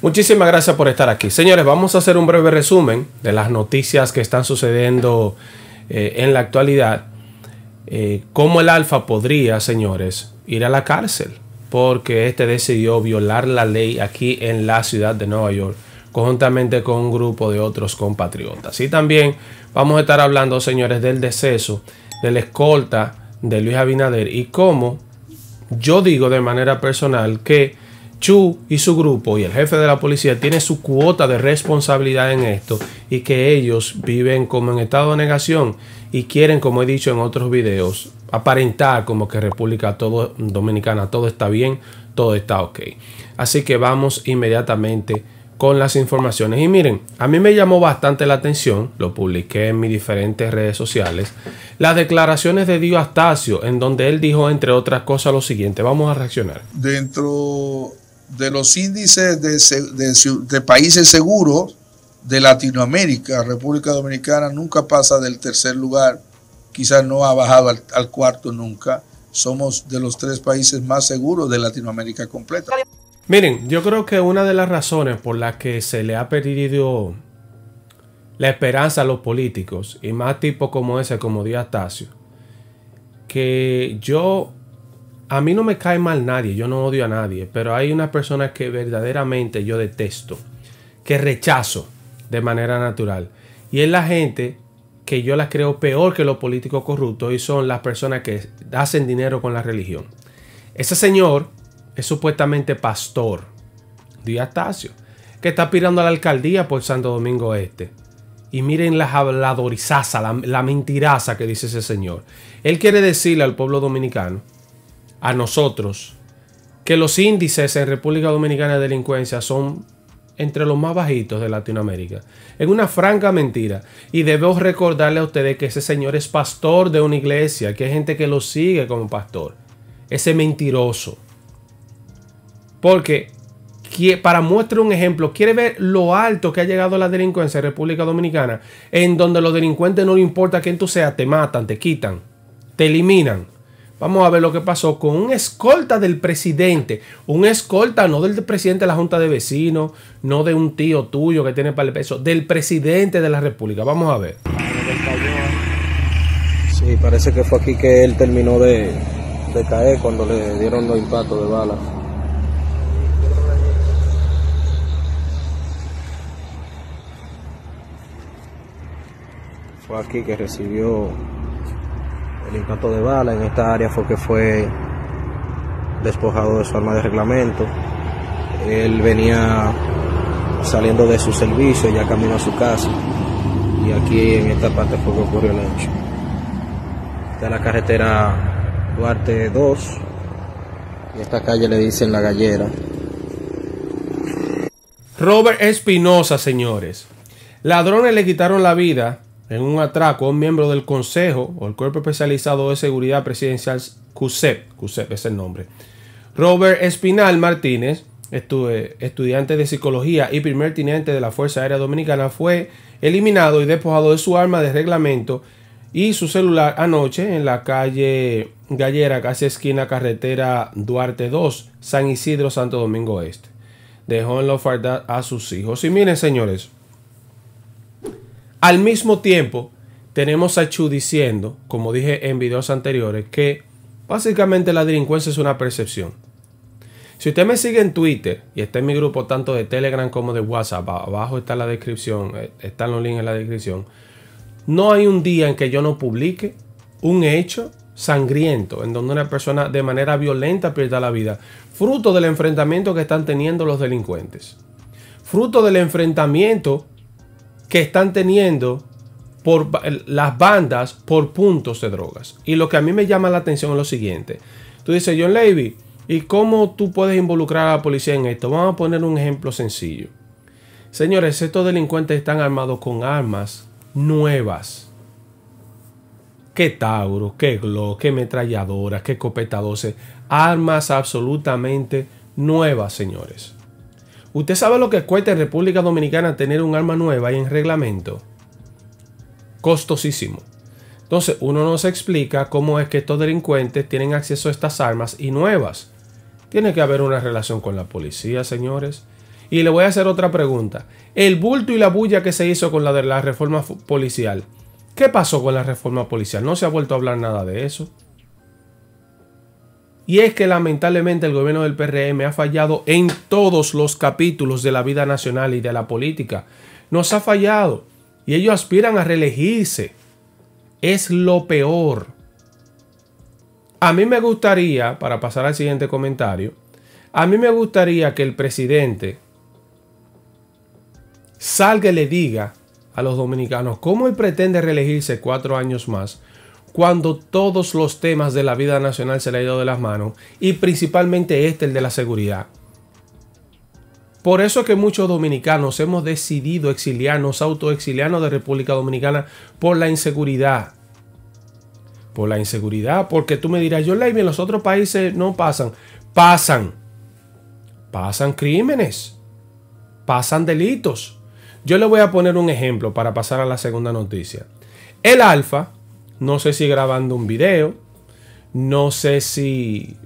Muchísimas gracias por estar aquí. Señores, vamos a hacer un breve resumen de las noticias que están sucediendo eh, en la actualidad. Eh, cómo el Alfa podría, señores, ir a la cárcel porque este decidió violar la ley aquí en la ciudad de Nueva York conjuntamente con un grupo de otros compatriotas. Y también vamos a estar hablando, señores, del deceso de la escolta de Luis Abinader y cómo yo digo de manera personal que Chu y su grupo y el jefe de la policía tiene su cuota de responsabilidad en esto y que ellos viven como en estado de negación y quieren, como he dicho en otros videos, aparentar como que República todo, Dominicana todo está bien, todo está ok. Así que vamos inmediatamente con las informaciones. Y miren, a mí me llamó bastante la atención, lo publiqué en mis diferentes redes sociales, las declaraciones de Dio Astacio, en donde él dijo, entre otras cosas, lo siguiente. Vamos a reaccionar. Dentro de los índices de, países seguros de Latinoamérica, República Dominicana nunca pasa del tercer lugar, quizás no ha bajado al, cuarto nunca. Somos de los tres países más seguros de Latinoamérica completa. Miren, yo creo que una de las razones por las que se le ha perdido la esperanza a los políticos, y más tipos como ese, como Díaz que yo a mí no me cae mal nadie, yo no odio a nadie, pero hay una persona que verdaderamente yo detesto, que rechazo de manera natural. Y es la gente que yo la creo peor que los políticos corruptos y son las personas que hacen dinero con la religión. Ese señor es supuestamente pastor, Díaz que está aspirando a la alcaldía por Santo Domingo Este. Y miren las habladorizazas, la mentiraza que dice ese señor. Él quiere decirle al pueblo dominicano a nosotros que los índices en República Dominicana de delincuencia son entre los más bajitos de Latinoamérica. Es una franca mentira. Y debo recordarle a ustedes que ese señor es pastor de una iglesia, que hay gente que lo sigue como pastor. Ese mentiroso. Porque, para muestra un ejemplo, quiere ver lo alto que ha llegado la delincuencia en República Dominicana, en donde los delincuentes no le importa quién tú seas, te matan, te quitan, te eliminan. Vamos a ver lo que pasó con un escolta del presidente. Un escolta no del presidente de la Junta de Vecinos, no de un tío tuyo que tiene para el peso, del presidente de la República. Vamos a ver. Sí, parece que fue aquí que él terminó de, caer cuando le dieron los impactos de bala. Fue aquí que recibió el impacto de bala en esta área fue que fue despojado de su arma de reglamento. Él venía saliendo de su servicio, ya camino a su casa. Y aquí en esta parte fue que ocurrió el hecho. Esta la carretera Duarte 2. Y esta calle le dicen la gallera. Robert Espinosa, señores. Ladrones le quitaron la vida en un atraco un miembro del Consejo o el Cuerpo Especializado de Seguridad Presidencial CUSEP, CUSEP es el nombre. Robert Espinal Martínez, estudiante de psicología y primer teniente de la Fuerza Aérea Dominicana, fue eliminado y despojado de su arma de reglamento y su celular anoche en la calle Gallera, casi esquina carretera Duarte 2, San Isidro, Santo Domingo Este. Dejó en la oferta a sus hijos. Y miren, señores, al mismo tiempo, tenemos a Chu diciendo, como dije en videos anteriores, que básicamente la delincuencia es una percepción. Si usted me sigue en Twitter y está en mi grupo tanto de Telegram como de WhatsApp, abajo está la descripción, eh, están los links en la descripción. No hay un día en que yo no publique un hecho sangriento en donde una persona de manera violenta pierda la vida, fruto del enfrentamiento que están teniendo los delincuentes, fruto del enfrentamiento que están teniendo por las bandas por puntos de drogas. Y lo que a mí me llama la atención es lo siguiente. Tú dices, John Levy, ¿y cómo tú puedes involucrar a la policía en esto? Vamos a poner un ejemplo sencillo. Señores, estos delincuentes están armados con armas nuevas. Qué Tauro, qué Glock, qué metralladora qué Copeta 12. Armas absolutamente nuevas, señores. ¿Usted sabe lo que cuesta en República Dominicana tener un arma nueva y en reglamento? Costosísimo. Entonces, uno no se explica cómo es que estos delincuentes tienen acceso a estas armas y nuevas. Tiene que haber una relación con la policía, señores. Y le voy a hacer otra pregunta. El bulto y la bulla que se hizo con la de la reforma policial. ¿Qué pasó con la reforma policial? No se ha vuelto a hablar nada de eso. Y es que lamentablemente el gobierno del PRM ha fallado en todos los capítulos de la vida nacional y de la política. Nos ha fallado y ellos aspiran a reelegirse. Es lo peor. A mí me gustaría, para pasar al siguiente comentario, a mí me gustaría que el presidente salga y le diga a los dominicanos cómo él pretende reelegirse cuatro años más cuando todos los temas de la vida nacional se le ha ido de las manos y principalmente este, el de la seguridad. Por eso es que muchos dominicanos hemos decidido exiliarnos, autoexiliarnos de República Dominicana por la inseguridad. Por la inseguridad, porque tú me dirás, yo la en los otros países no pasan. Pasan. Pasan crímenes. Pasan delitos. Yo le voy a poner un ejemplo para pasar a la segunda noticia. El Alfa, no sé si grabando un video. No sé si,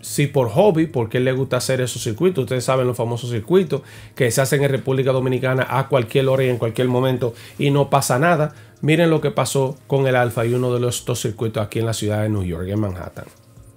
si por hobby, porque él le gusta hacer esos circuitos. Ustedes saben los famosos circuitos que se hacen en República Dominicana a cualquier hora y en cualquier momento y no pasa nada. Miren lo que pasó con el Alfa y uno de los dos circuitos aquí en la ciudad de New York, en Manhattan.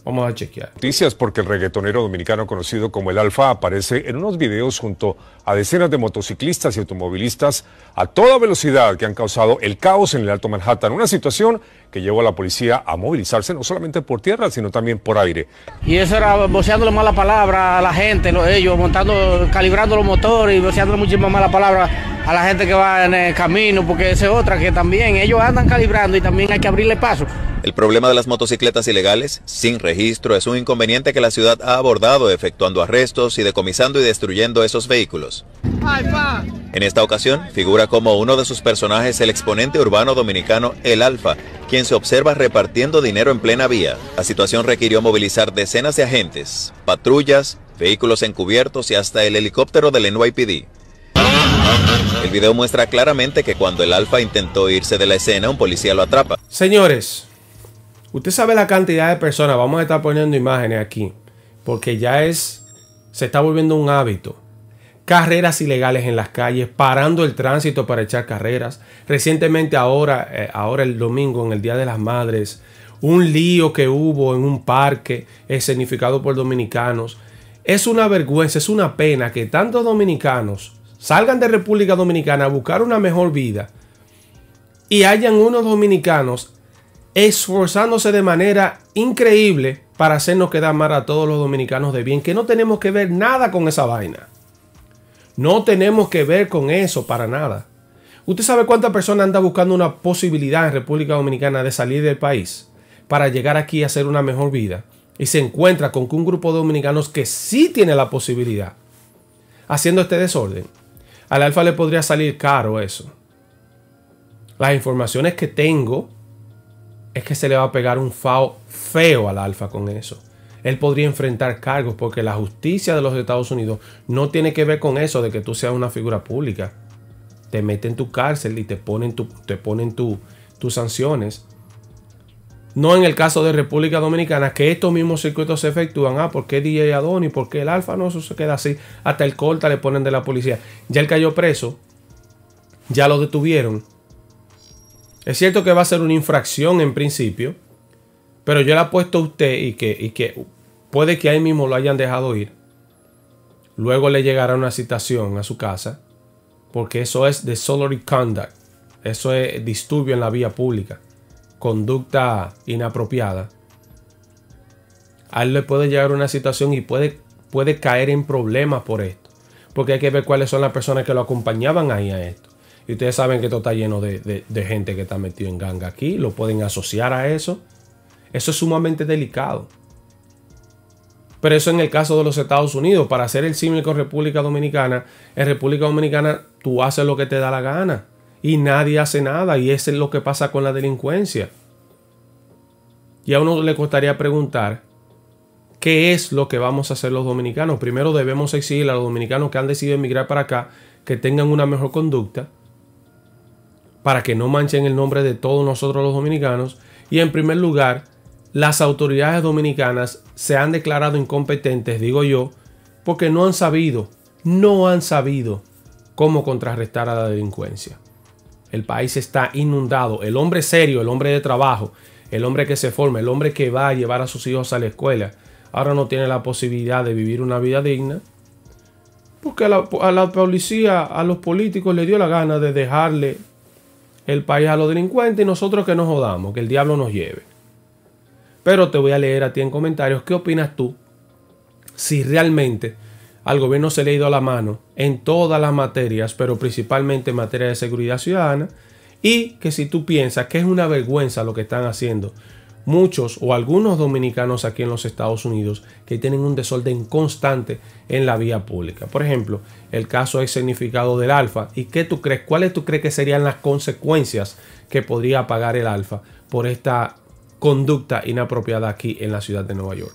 Vamos a chequear. Noticias porque el reggaetonero dominicano conocido como el Alfa aparece en unos videos junto a decenas de motociclistas y automovilistas a toda velocidad que han causado el caos en el Alto Manhattan, una situación que llevó a la policía a movilizarse no solamente por tierra, sino también por aire. Y eso era la mala palabra a la gente, ellos montando, calibrando los motores y boceándole muchísimas mala palabra a la gente que va en el camino, porque esa es otra que también ellos andan calibrando y también hay que abrirle paso. El problema de las motocicletas ilegales sin registro es un inconveniente que la ciudad ha abordado efectuando arrestos y decomisando y destruyendo esos vehículos. En esta ocasión figura como uno de sus personajes el exponente urbano dominicano El Alfa, quien se observa repartiendo dinero en plena vía. La situación requirió movilizar decenas de agentes, patrullas, vehículos encubiertos y hasta el helicóptero del NYPD. El video muestra claramente que cuando el Alfa intentó irse de la escena, un policía lo atrapa. Señores, Usted sabe la cantidad de personas, vamos a estar poniendo imágenes aquí, porque ya es, se está volviendo un hábito. Carreras ilegales en las calles, parando el tránsito para echar carreras. Recientemente ahora, eh, ahora el domingo, en el Día de las Madres, un lío que hubo en un parque escenificado por dominicanos. Es una vergüenza, es una pena que tantos dominicanos salgan de República Dominicana a buscar una mejor vida y hayan unos dominicanos esforzándose de manera increíble para hacernos quedar mal a todos los dominicanos de bien, que no tenemos que ver nada con esa vaina. No tenemos que ver con eso para nada. ¿Usted sabe cuánta persona anda buscando una posibilidad en República Dominicana de salir del país para llegar aquí a hacer una mejor vida? Y se encuentra con un grupo de dominicanos que sí tiene la posibilidad haciendo este desorden. Al alfa le podría salir caro eso. Las informaciones que tengo es que se le va a pegar un FAO feo al Alfa con eso. Él podría enfrentar cargos porque la justicia de los Estados Unidos no tiene que ver con eso de que tú seas una figura pública. Te meten en tu cárcel y te ponen, te ponen tus sanciones. No en el caso de República Dominicana, que estos mismos circuitos se efectúan. Ah, ¿por qué DJ Adoni? ¿Por qué el Alfa? No, se queda así. Hasta el corta le ponen de la policía. Ya él cayó preso. Ya lo detuvieron. Es cierto que va a ser una infracción en principio, pero yo le apuesto a usted y que, y que puede que ahí mismo lo hayan dejado ir. Luego le llegará una citación a su casa, porque eso es disorderly conduct. Eso es disturbio en la vía pública, conducta inapropiada. A él le puede llegar una situación y puede, puede caer en problemas por esto, porque hay que ver cuáles son las personas que lo acompañaban ahí a esto. Y ustedes saben que esto está lleno de, gente que está metido en ganga aquí. Lo pueden asociar a eso. Eso es sumamente delicado. Pero eso en el caso de los Estados Unidos. Para hacer el símil República Dominicana, en República Dominicana tú haces lo que te da la gana. Y nadie hace nada. Y eso es lo que pasa con la delincuencia. Y a uno le costaría preguntar, ¿qué es lo que vamos a hacer los dominicanos? Primero debemos exigir a los dominicanos que han decidido emigrar para acá que tengan una mejor conducta para que no manchen el nombre de todos nosotros los dominicanos. Y en primer lugar, las autoridades dominicanas se han declarado incompetentes, digo yo, porque no han sabido, no han sabido cómo contrarrestar a la delincuencia. El país está inundado. El hombre serio, el hombre de trabajo, el hombre que se forma, el hombre que va a llevar a sus hijos a la escuela, ahora no tiene la posibilidad de vivir una vida digna. Porque a la, policía, a los políticos le dio la gana de dejarle el país a los delincuentes y nosotros que nos jodamos, que el diablo nos lleve. Pero te voy a leer a ti en comentarios qué opinas tú si realmente al gobierno se le ha ido a la mano en todas las materias, pero principalmente en materia de seguridad ciudadana, y que si tú piensas que es una vergüenza lo que están haciendo muchos o algunos dominicanos aquí en los Estados Unidos que tienen un desorden constante en la vía pública. Por ejemplo, el caso es significado del alfa. ¿Y qué tú crees? ¿Cuáles tú crees que serían las consecuencias que podría pagar el alfa por esta conducta inapropiada aquí en la ciudad de Nueva York?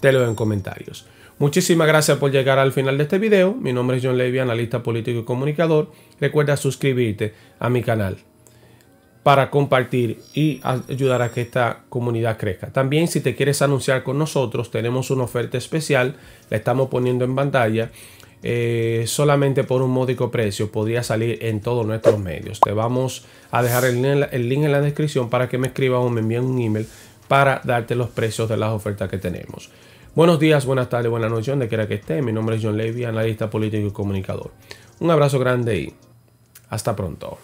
Te lo en comentarios. Muchísimas gracias por llegar al final de este video. Mi nombre es John Levy, analista político y comunicador. Recuerda suscribirte a mi canal para compartir y ayudar a que esta comunidad crezca. También si te quieres anunciar con nosotros, tenemos una oferta especial, la estamos poniendo en pantalla. Eh, solamente por un módico precio podría salir en todos nuestros medios. Te vamos a dejar el, link en la descripción para que me escribas o me envíen un email para darte los precios de las ofertas que tenemos. Buenos días, buenas tardes, buenas noches, donde quiera que esté. Mi nombre es John Levy, analista político y comunicador. Un abrazo grande y hasta pronto.